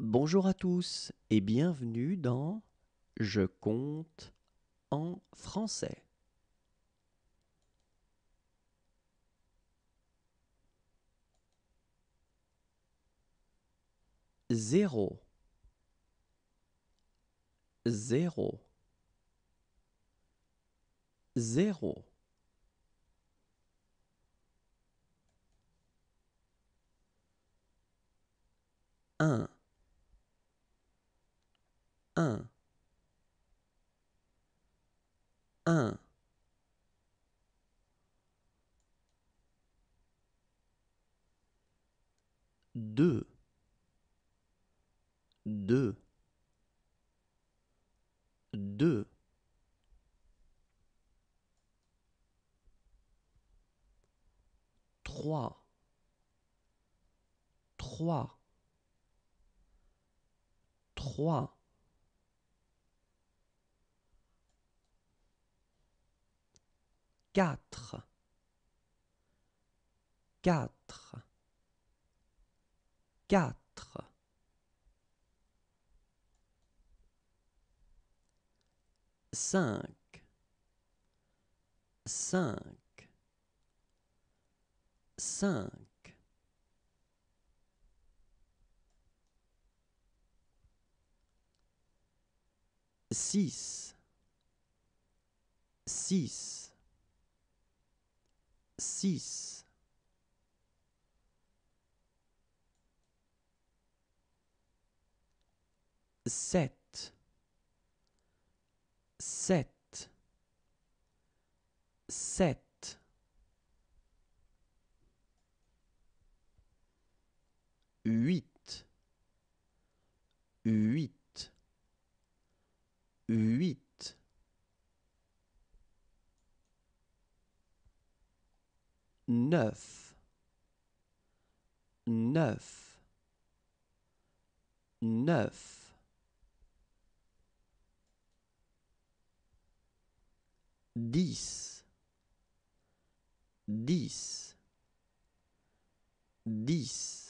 Bonjour à tous et bienvenue dans Je compte en français. Zéro. Zéro. Zéro. Un un un deux deux deux trois trois trois 4 4 4 5 5 5 6 6 6 7 7 7 8 8 8 9 9 9 10 10 10